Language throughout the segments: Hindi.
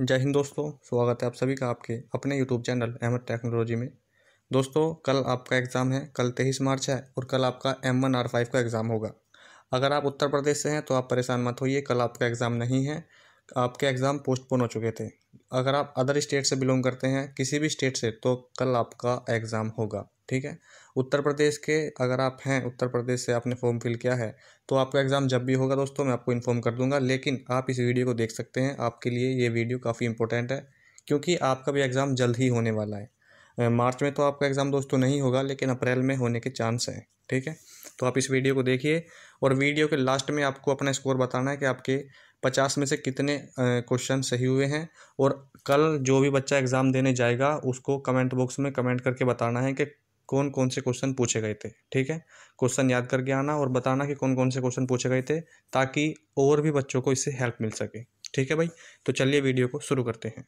जय हिंद दोस्तों स्वागत है आप सभी का आपके अपने यूट्यूब चैनल अहमद टेक्नोलॉजी में दोस्तों कल आपका एग्ज़ाम है कल तेईस मार्च है और कल आपका एम वन आर फाइव का एग्ज़ाम होगा अगर आप उत्तर प्रदेश से हैं तो आप परेशान मत होइए कल आपका एग्ज़ाम नहीं है आपके एग्ज़ाम पोस्टपोन हो चुके थे अगर आप अदर स्टेट से बिलोंग करते हैं किसी भी स्टेट से तो कल आपका एग्ज़ाम होगा ठीक है उत्तर प्रदेश के अगर आप हैं उत्तर प्रदेश से आपने फॉर्म फिल किया है तो आपका एग्ज़ाम जब भी होगा दोस्तों मैं आपको इन्फॉर्म कर दूंगा लेकिन आप इस वीडियो को देख सकते हैं आपके लिए ये वीडियो काफ़ी इंपॉर्टेंट है क्योंकि आपका भी एग्ज़ाम जल्द ही होने वाला है मार्च में तो आपका एग्ज़ाम दोस्तों नहीं होगा लेकिन अप्रैल में होने के चांस हैं ठीक है तो आप इस वीडियो को देखिए और वीडियो के लास्ट में आपको अपना स्कोर बताना है कि आपके पचास में से कितने क्वेश्चन सही हुए हैं और कल जो भी बच्चा एग्ज़ाम देने जाएगा उसको कमेंट बॉक्स में कमेंट करके बताना है कि कौन कौन से क्वेश्चन पूछे गए थे ठीक है क्वेश्चन याद करके आना और बताना कि कौन कौन से क्वेश्चन पूछे गए थे ताकि और भी बच्चों को इससे हेल्प मिल सके ठीक है भाई तो चलिए वीडियो को शुरू करते हैं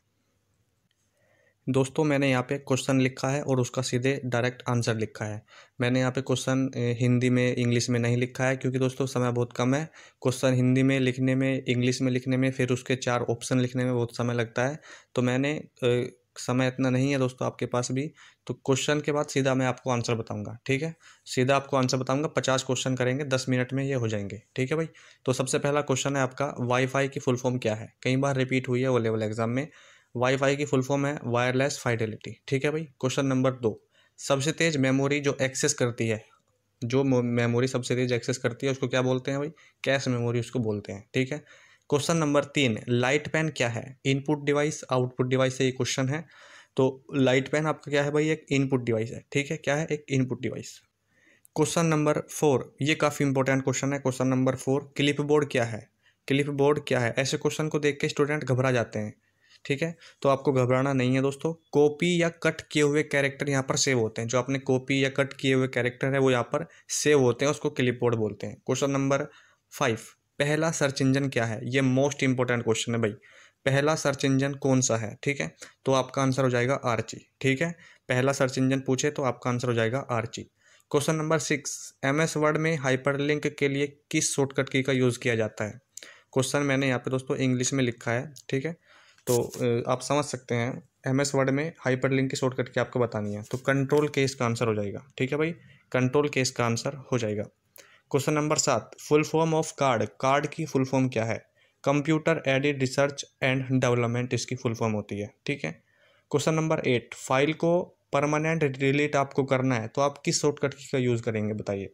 दोस्तों मैंने यहाँ पे क्वेश्चन लिखा है और उसका सीधे डायरेक्ट आंसर लिखा है मैंने यहाँ पे क्वेश्चन हिंदी में इंग्लिश में नहीं लिखा है क्योंकि दोस्तों समय बहुत कम है क्वेश्चन हिंदी में लिखने में इंग्लिश में लिखने में फिर उसके चार ऑप्शन लिखने में बहुत समय लगता है तो मैंने समय इतना नहीं है दोस्तों आपके पास भी तो क्वेश्चन के बाद सीधा मैं आपको आंसर बताऊंगा ठीक है सीधा आपको आंसर बताऊंगा पचास क्वेश्चन करेंगे दस मिनट में ये हो जाएंगे ठीक है भाई तो सबसे पहला क्वेश्चन है आपका वाईफाई की फुल फॉर्म क्या है कई बार रिपीट हुई है वो लेवल एग्जाम में वाईफाई की फुल फॉर्म है वायरलेस फाइडेलिटी ठीक है भाई क्वेश्चन नंबर दो सबसे तेज मेमोरी जो एक्सेस करती है जो मेमोरी सबसे तेज एक्सेस करती है उसको क्या बोलते हैं भाई कैश मेमोरी उसको बोलते हैं ठीक है क्वेश्चन नंबर तीन लाइट पेन क्या है इनपुट डिवाइस आउटपुट डिवाइस से ये क्वेश्चन है तो लाइट पेन आपका क्या है भाई एक इनपुट डिवाइस है ठीक है क्या है एक input device question number four ये काफ़ी इंपॉर्टेंट क्वेश्चन है क्वेश्चन नंबर फोर क्लिप क्या है क्लिप बोर्ड क्या है ऐसे क्वेश्चन को देख के स्टूडेंट घबरा जाते हैं ठीक है तो आपको घबराना नहीं है दोस्तों कॉपी या कट किए हुए कैरेक्टर यहाँ पर सेव होते हैं जो आपने कॉपी या कट किए हुए कैरेक्टर है वो यहाँ पर सेव होते हैं उसको क्लिप बोर्ड बोलते हैं क्वेश्चन नंबर फाइव पहला सर्च इंजन क्या है ये मोस्ट इंपॉर्टेंट क्वेश्चन है भाई पहला सर्च इंजन कौन सा है ठीक है तो आपका आंसर हो जाएगा आर्ची ठीक है पहला सर्च इंजन पूछे तो आपका आंसर हो जाएगा Archie question number six M S word में हाइपरलिंक के लिए किस शॉर्टकट की का यूज़ किया जाता है क्वेश्चन मैंने यहाँ पे दोस्तों इंग्लिश में लिखा है ठीक है तो आप समझ सकते हैं एम एस वर्ड में हाइपरलिंक की शॉर्टकट की आपको बतानी है तो कंट्रोल केस का आंसर हो जाएगा ठीक है भाई कंट्रोल केस का आंसर हो जाएगा क्वेश्चन नंबर सात full form of card card की फुल फॉर्म क्या है computer aided research and development इसकी फुल फॉर्म होती है ठीक है क्वेश्चन नंबर एट फाइल को परमानेंट डिलीट आपको करना है तो आप किस शॉर्टकट की का यूज़ करेंगे बताइए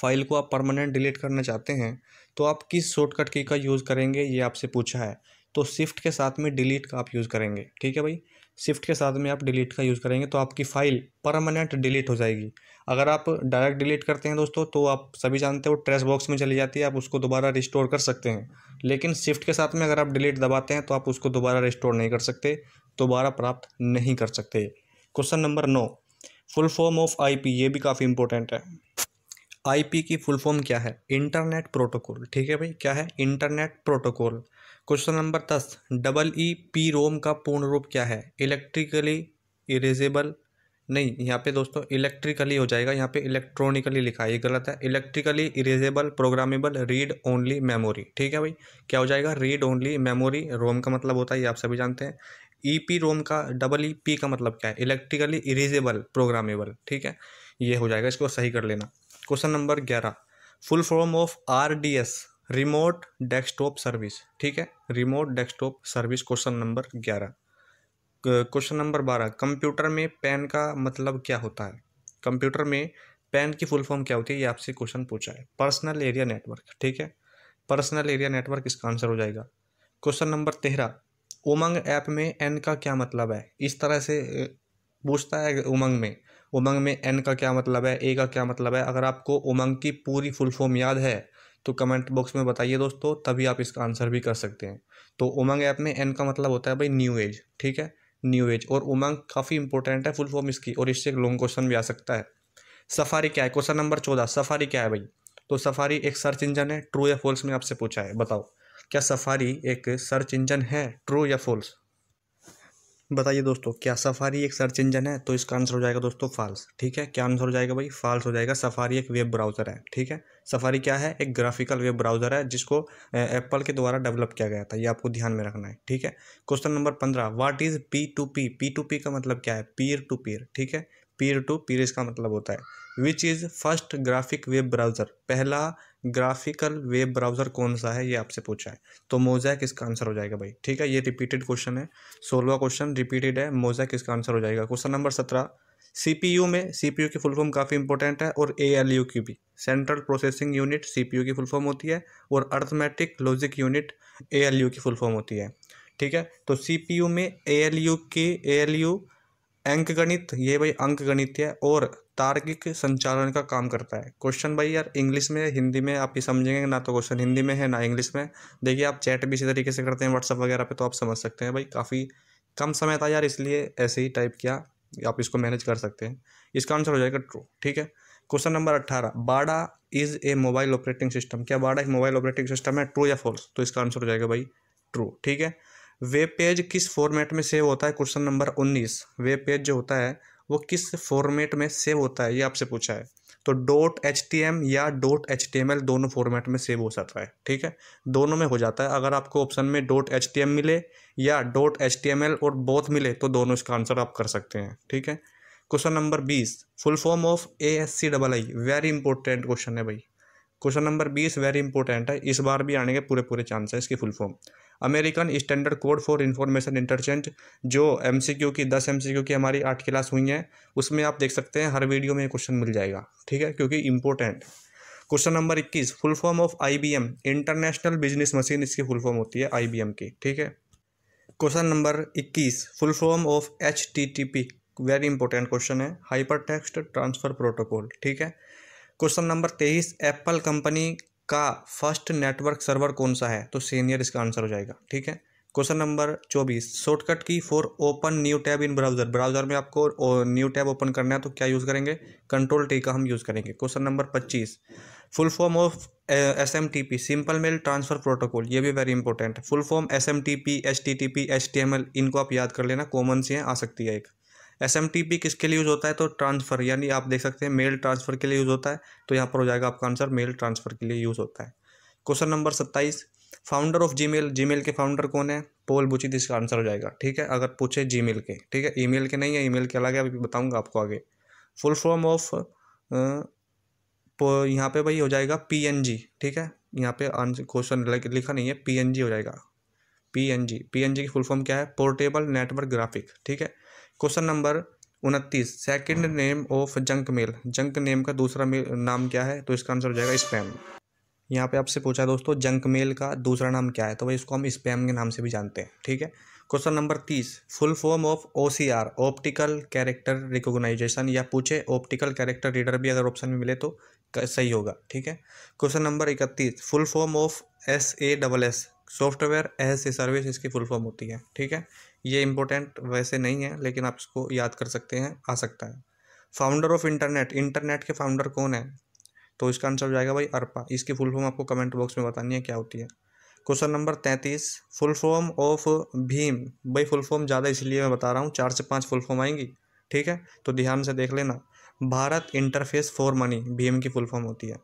फाइल को आप परमानेंट डिलीट करना चाहते हैं तो आप किस शॉर्टकट की का यूज़ करेंगे ये आपसे पूछा है तो शिफ्ट के साथ में डिलीट का आप यूज़ करेंगे ठीक है भाई शिफ्ट के साथ में आप डिलीट का यूज़ करेंगे तो आपकी फ़ाइल परमानेंट डिलीट हो जाएगी अगर आप डायरेक्ट डिलीट करते हैं दोस्तों तो आप सभी जानते हो ट्रेस बॉक्स में चली जाती है आप उसको दोबारा रिस्टोर कर सकते हैं लेकिन शिफ्ट के साथ में अगर आप डिलीट दबाते हैं तो आप उसको दोबारा रिस्टोर नहीं कर सकते दोबारा प्राप्त नहीं कर सकते क्वेश्चन नंबर नौ फुल फॉर्म ऑफ आई ये भी काफ़ी इंपॉर्टेंट है आई की फुल फॉर्म क्या है इंटरनेट प्रोटोकॉल ठीक है भाई क्या है इंटरनेट प्रोटोकॉल क्वेश्चन नंबर दस डबल ई पी रोम का पूर्ण रूप क्या है इलेक्ट्रिकली इरेजेबल नहीं यहाँ पे दोस्तों इलेक्ट्रिकली हो जाएगा यहाँ पे इलेक्ट्रॉनिकली लिखा है ये गलत है electrically erasable programmable read only memory ठीक है भाई क्या हो जाएगा रीड ओनली मेमोरी रोम का मतलब होता है ये आप सभी जानते हैं ई पी रोम का डबल ई पी का मतलब क्या है इलेक्ट्रिकली इरेजेबल प्रोग्रामेबल ठीक है ये हो जाएगा इसको सही कर लेना क्वेश्चन नंबर ग्यारह full form of R D S remote desktop service ठीक है remote desktop service question number ग्यारह क्वेश्चन नंबर बारह कंप्यूटर में पेन का मतलब क्या होता है कंप्यूटर में पेन की फुल फॉर्म क्या होती है ये आपसे क्वेश्चन पूछा है पर्सनल एरिया नेटवर्क ठीक है पर्सनल एरिया नेटवर्क इसका आंसर हो जाएगा क्वेश्चन नंबर तेरह उमंग ऐप में एन का क्या मतलब है इस तरह से पूछता है उमंग में उमंग में एन का क्या मतलब है ए का क्या मतलब है अगर आपको उमंग की पूरी फुल फॉर्म याद है तो कमेंट बॉक्स में बताइए दोस्तों तभी आप इसका आंसर भी कर सकते हैं तो उमंग ऐप में एन का मतलब होता है भाई न्यू एज ठीक है न्यू एज और उमंग काफ़ी इंपॉर्टेंट है फुल फॉर्म इसकी और इससे एक लॉन्ग क्वेश्चन भी आ सकता है सफारी क्या है क्वेश्चन नंबर चौदह सफारी क्या है भाई तो सफारी एक सर्च इंजन है ट्रू या फॉल्स में आपसे पूछा है बताओ क्या सफारी एक सर्च इंजन है ट्रू या फॉल्स बताइए दोस्तों क्या सफारी एक सर्च इंजन है तो इसका आंसर हो जाएगा दोस्तों फाल्स ठीक है क्या आंसर हो जाएगा भाई फाल्स हो जाएगा सफारी एक वेब ब्राउज़र है ठीक है सफारी क्या है एक ग्राफिकल वेब ब्राउज़र है जिसको एप्पल के द्वारा डेवलप किया गया था ये आपको ध्यान में रखना है ठीक है क्वेश्चन नंबर पंद्रह what is P two P P two P का मतलब क्या है पीर टू पीर ठीक है पीर टू पीर इसका मतलब होता है which is first graphic web browser पहला ग्राफिकल वेब ब्राउज़र कौन सा है ये आपसे पूछा है तो मोजैक इसका आंसर हो जाएगा भाई ठीक है ये रिपीटेड क्वेश्चन है सोलवा क्वेश्चन रिपीटेड है मोजैक इसका आंसर हो जाएगा क्वेश्चन नंबर सत्रह सी में यू की फुल फॉर्म काफ़ी इंपॉर्टेंट है और यू की भी सेंट्रल प्रोसेसिंग यूनिट यू की फुल फॉर्म होती है और अर्थमेटिक लॉजिक यूनिट यू की फुल फॉर्म होती है ठीक है तो यू में ए की यू अंक गणित ये भाई अंक गणित है और तार्किक संचालन का काम करता है क्वेश्चन भाई यार इंग्लिश में हिंदी में आप ही समझेंगे ना तो क्वेश्चन हिंदी में है ना इंग्लिश में देखिए आप चैट भी इसी तरीके से करते हैं व्हाट्सअप वगैरह पे तो आप समझ सकते हैं भाई काफ़ी कम समय था यार इसलिए ऐसे ही टाइप किया आप इसको मैनेज कर सकते हैं इसका आंसर हो जाएगा ट्रू ठीक है क्वेश्चन नंबर अट्ठारह Bada is a mobile operating system क्या बाड़ा एक मोबाइल ऑपरेटिंग सिस्टम है ट्रू या फॉल्स तो इसका आंसर हो जाएगा भाई ट्रू ठीक है वेब पेज किस फॉर्मेट में सेव होता है क्वेश्चन नंबर उन्नीस वेब पेज जो होता है वो किस फॉर्मेट में सेव होता है ये आपसे पूछा है तो डॉट एच टी एम या dot H T M L दोनों फॉर्मेट में सेव हो सकता है ठीक है दोनों में हो जाता है अगर आपको ऑप्शन में डॉट एच टी एम मिले या dot H T M L और बोथ मिले तो दोनों इसका आंसर आप कर सकते हैं ठीक है क्वेश्चन नंबर बीस full form of A S C double I very important question है भाई क्वेश्चन नंबर बीस वेरी इंपॉर्टेंट है इस बार भी आने के पूरे पूरे चांस है इसकी full form American standard code for information interchange जो एम की दस एम की हमारी आठ क्लास हुई हैं उसमें आप देख सकते हैं हर वीडियो में क्वेश्चन मिल जाएगा ठीक है क्योंकि इंपॉर्टेंट क्वेश्चन नंबर इक्कीस full form of I international business machine इसकी फुल फॉर्म होती है आई की ठीक है क्वेश्चन नंबर इक्कीस full form of H T T P very important question है हाइपर टेक्स्ट ट्रांसफर प्रोटोकॉल ठीक है क्वेश्चन नंबर तेईस एप्पल कंपनी का फर्स्ट नेटवर्क सर्वर कौन सा है तो सीनियर इसका आंसर हो जाएगा ठीक है क्वेश्चन नंबर चौबीस शॉर्टकट की for open new tab in browser browser में आपको न्यू टैब ओपन करना है तो क्या यूज़ करेंगे कंट्रोल टी का हम यूज़ करेंगे क्वेश्चन नंबर पच्चीस full form of S M T P simple mail transfer protocol ये भी वेरी इंपॉर्टेंट है full form S M T P H T T P H T M L इनको आप याद कर लेना कॉमन सी है आ सकती है एक एस एम टी पी किसके लिए यूज़ होता है तो ट्रांसफ़र यानी आप देख सकते हैं मेल ट्रांसफ़र के लिए यूज़ होता है तो यहाँ पर हो जाएगा आपका आंसर मेल ट्रांसफ़र के लिए यूज़ होता है क्वेश्चन नंबर सत्ताईस founder of Gmail Gmail के फाउंडर कौन है पोल बुचित इसका आंसर हो जाएगा ठीक है अगर पूछे जी मेल के ठीक है ई मेल के नहीं है ई मेल के अलग है अभी बताऊँगा आपको आगे फुल फॉर्म ऑफ यहाँ पे भाई हो जाएगा जी ठीक है यहाँ पे आंसर क्वेश्चन लिखा नहीं है जी हो जाएगा P N G P N G की फुल फॉर्म क्या है पोर्टेबल नेटवर्क ग्राफिक ठीक है क्वेश्चन नंबर उनतीस second name of junk mail junk name का दूसरा नाम क्या है तो इसका आंसर हो जाएगा स्पैम यहाँ पे आपसे पूछा है दोस्तों जंक मेल का दूसरा नाम क्या है तो भाई इसको हम स्पैम के नाम से भी जानते हैं ठीक है क्वेश्चन नंबर तीस full form of O C R optical character recognition या पूछे ऑप्टिकल कैरेक्टर रीडर भी अगर ऑप्शन में मिले तो सही होगा ठीक है क्वेश्चन नंबर इकतीस full form of S A double S software as a service इसकी फुल फॉर्म होती है ठीक है ये इंपॉर्टेंट वैसे नहीं है लेकिन आप इसको याद कर सकते हैं आ सकता है फाउंडर ऑफ इंटरनेट इंटरनेट के फाउंडर कौन है तो इसका आंसर हो जाएगा भाई अरपा इसकी फुल फॉर्म आपको कमेंट बॉक्स में बतानी है क्या होती है क्वेश्चन नंबर तैंतीस फुल फॉर्म ऑफ भीम भाई फुल फॉर्म ज़्यादा इसलिए मैं बता रहा हूँ चार से पाँच फुल फॉर्म आएंगी ठीक है तो ध्यान से देख लेना भारत इंटरफेस फॉर मनी भीम की फुल फॉर्म होती है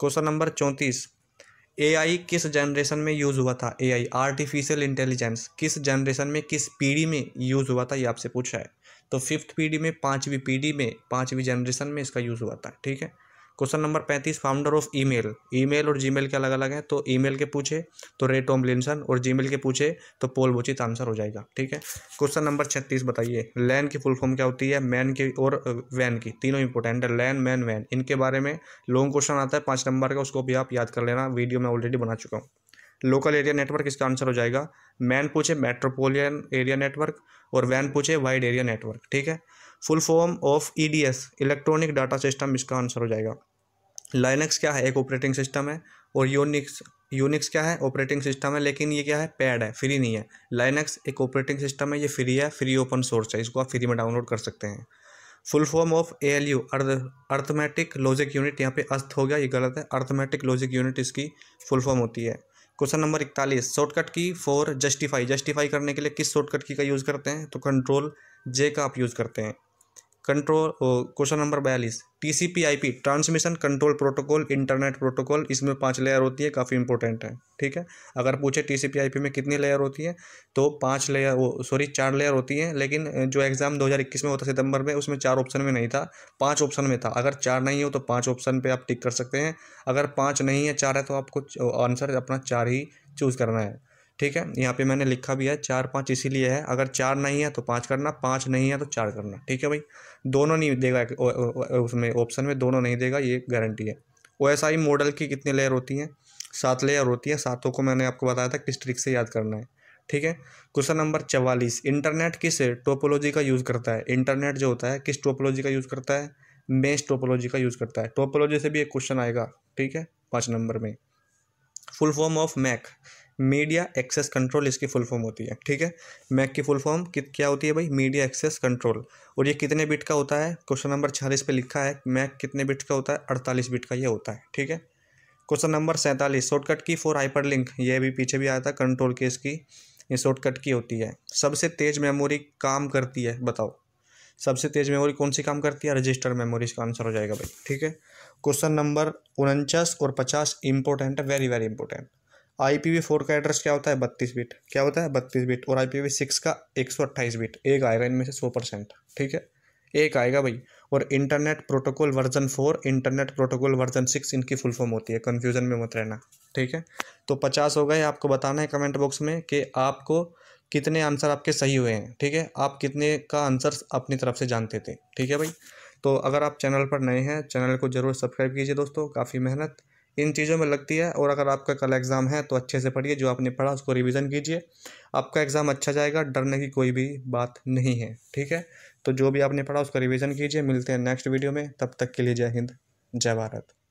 क्वेश्चन नंबर चौंतीस आई किस जनरेशन में यूज़ हुआ था आई आर्टिफिशियल इंटेलिजेंस किस जनरेशन में किस पीढ़ी में यूज़ हुआ था ये आपसे पूछा है तो फिफ्थ पीढ़ी में पाँचवीं पीढ़ी में पाँचवीं जनरेशन में इसका यूज़ हुआ था ठीक है क्वेश्चन नंबर पैंतीस फाउंडर ऑफ ईमेल ईमेल और जीमेल के अलग अलग हैं तो ईमेल के पूछे तो रे टॉमलिनसन और जीमेल के पूछे तो पोल बोचित आंसर हो जाएगा ठीक है क्वेश्चन नंबर छत्तीस बताइए लैन की फुल फॉर्म क्या होती है मैन की और वैन की तीनों इंपॉर्टेंट है लैन मैन वैन इनके बारे में लॉन्ग क्वेश्चन आता है पाँच नंबर का उसको भी आप याद कर लेना वीडियो मैं ऑलरेडी बना चुका हूँ लोकल एरिया नेटवर्क इसका आंसर हो जाएगा मैन पूछे मेट्रोपोलियन एरिया नेटवर्क और वैन पूछे वाइड एरिया नेटवर्क ठीक है full form of E electronic data system इसका आंसर हो जाएगा लाइनक्स क्या है एक ऑपरेटिंग सिस्टम है और यूनिक्स यूनिक्स क्या है ऑपरेटिंग सिस्टम है लेकिन ये क्या है पैड है फ्री नहीं है लाइनक्स एक ऑपरेटिंग सिस्टम है ये फ्री है फ्री ओपन सोर्स है इसको आप फ्री में डाउनलोड कर सकते हैं full form of A L U arith arithmetic logic unit यहाँ पे अस्त हो गया ये गलत है अर्थमेटिक लॉजिक यूनिट इसकी फुल फॉर्म होती है क्वेश्चन नंबर इकतालीस शॉर्टकट की फोर जस्टिफाई जस्टिफाई करने के लिए किस शॉर्टकट की का यूज़ करते हैं तो कंट्रोल जे का आप यूज़ करते हैं कंट्रोल क्वेश्चन नंबर बयालीस T C P I P transmission control protocol internet protocol इसमें पांच लेयर होती है काफ़ी इंपॉर्टेंट है ठीक है अगर पूछे T C P I P में कितनी लेयर होती है तो पांच लेयर वो सॉरी चार लेयर होती है लेकिन जो एग्ज़ाम 2021 में होता सितंबर में उसमें चार ऑप्शन में नहीं था पाँच ऑप्शन में था अगर चार नहीं हो तो पाँच ऑप्शन पर आप टिक कर सकते हैं अगर पाँच नहीं है चार है तो आपको आंसर अपना चार ही चूज़ करना है ठीक है यहाँ पे मैंने लिखा भी है चार पाँच इसीलिए है अगर चार नहीं है तो पाँच करना पाँच नहीं है तो चार करना ठीक है भाई दोनों नहीं देगा उसमें ऑप्शन में दोनों नहीं देगा ये गारंटी है ओ मॉडल की कितनी लेयर होती हैं सात लेयर होती हैं सातों को मैंने आपको बताया था किस ट्रिक से याद करना है ठीक है क्वेश्चन नंबर चवालीस इंटरनेट किस टोपोलॉजी का यूज़ करता है इंटरनेट जो होता है किस टोपोलॉजी का यूज़ करता है मेस टोपोलॉजी का यूज़ करता है टोपोलॉजी से भी एक क्वेश्चन आएगा ठीक है पाँच नंबर में full form of MAC media access control इसकी फुल फॉर्म होती है ठीक है मैक की फुल फॉर्म क्या होती है भाई मीडिया एक्सेस कंट्रोल और ये कितने बिट का होता है क्वेश्चन नंबर छियालीस पे लिखा है मैक कितने बिट का होता है अड़तालीस बिट का ये होता है ठीक है क्वेश्चन नंबर सैंतालीस शॉर्टकट की फॉर हाइपर लिंक ये भी पीछे भी आया था कंट्रोल के इसकी ये शॉर्टकट की होती है सबसे तेज मेमोरी काम करती है बताओ सबसे तेज मेमोरी कौन सी काम करती है रजिस्टर मेमोरी इसका आंसर हो जाएगा भाई ठीक है क्वेश्चन नंबर उनचास और पचास इंपॉर्टेंट है very very important I P V four का एड्रेस क्या होता है बत्तीस बिट क्या होता है बत्तीस बिट और आई पी वी सिक्स का एक सौ अट्ठाईस बिट एक आएगा इनमें से सौ परसेंट ठीक है एक आएगा भाई और internet protocol version four internet protocol version six इनकी फुल फॉर्म होती है कन्फ्यूजन में मत रहना ठीक है तो पचास हो गए आपको बताना है कमेंट बॉक्स में कि आपको कितने आंसर आपके सही हुए हैं ठीक है आप कितने का आंसर अपनी तरफ से जानते थे ठीक है भाई तो अगर आप चैनल पर नए हैं चैनल को ज़रूर सब्सक्राइब कीजिए दोस्तों काफ़ी मेहनत इन चीज़ों में लगती है और अगर आपका कल एग्ज़ाम है तो अच्छे से पढ़िए जो आपने पढ़ा उसको रिवीजन कीजिए आपका एग्ज़ाम अच्छा जाएगा डरने की कोई भी बात नहीं है ठीक है तो जो भी आपने पढ़ा उसका रिवीजन कीजिए मिलते हैं नेक्स्ट वीडियो में तब तक के लिए जय हिंद जय भारत